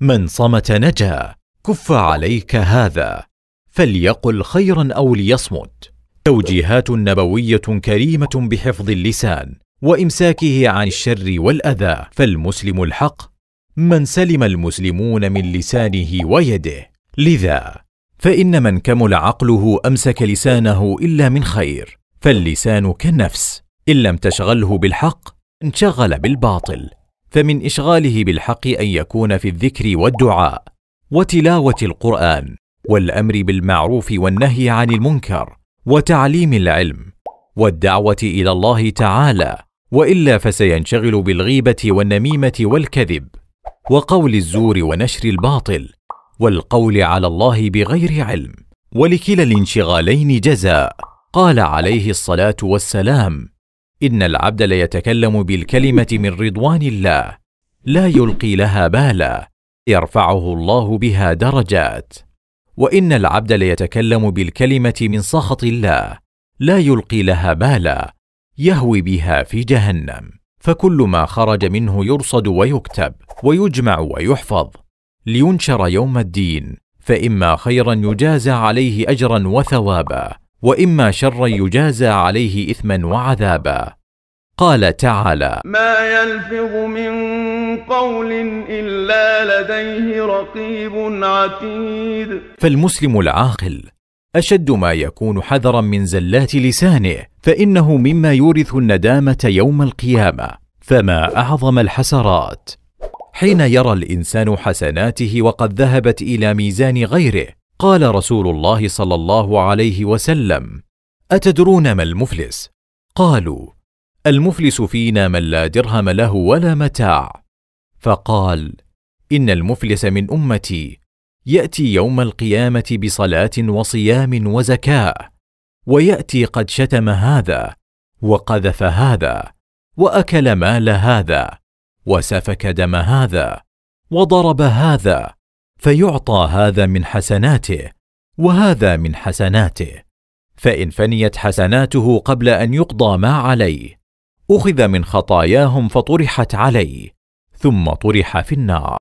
من صمت نجا كف عليك هذا فليقل خيرا او ليصمت توجيهات نبويه كريمه بحفظ اللسان وامساكه عن الشر والاذى فالمسلم الحق من سلم المسلمون من لسانه ويده لذا فان من كمل عقله امسك لسانه الا من خير فاللسان كالنفس ان لم تشغله بالحق انشغل بالباطل فمن اشغاله بالحق ان يكون في الذكر والدعاء وتلاوه القران والامر بالمعروف والنهي عن المنكر وتعليم العلم والدعوه الى الله تعالى والا فسينشغل بالغيبه والنميمه والكذب وقول الزور ونشر الباطل والقول على الله بغير علم ولكلا الانشغالين جزاء قال عليه الصلاه والسلام إن العبد ليتكلم بالكلمة من رضوان الله لا يلقي لها بالا يرفعه الله بها درجات وإن العبد ليتكلم بالكلمة من سخط الله لا يلقي لها بالا يهوي بها في جهنم فكل ما خرج منه يرصد ويكتب ويجمع ويحفظ لينشر يوم الدين فإما خيرا يجازى عليه أجرا وثوابا واما شرا يجازى عليه اثما وعذابا قال تعالى ما يلفظ من قول الا لديه رقيب عتيد فالمسلم العاقل اشد ما يكون حذرا من زلات لسانه فانه مما يورث الندامه يوم القيامه فما اعظم الحسرات حين يرى الانسان حسناته وقد ذهبت الى ميزان غيره قال رسول الله صلى الله عليه وسلم اتدرون ما المفلس قالوا المفلس فينا من لا درهم له ولا متاع فقال ان المفلس من امتي ياتي يوم القيامه بصلاه وصيام وزكاه وياتي قد شتم هذا وقذف هذا واكل مال هذا وسفك دم هذا وضرب هذا فيعطى هذا من حسناته وهذا من حسناته فان فنيت حسناته قبل ان يقضى ما عليه اخذ من خطاياهم فطرحت عليه ثم طرح في النار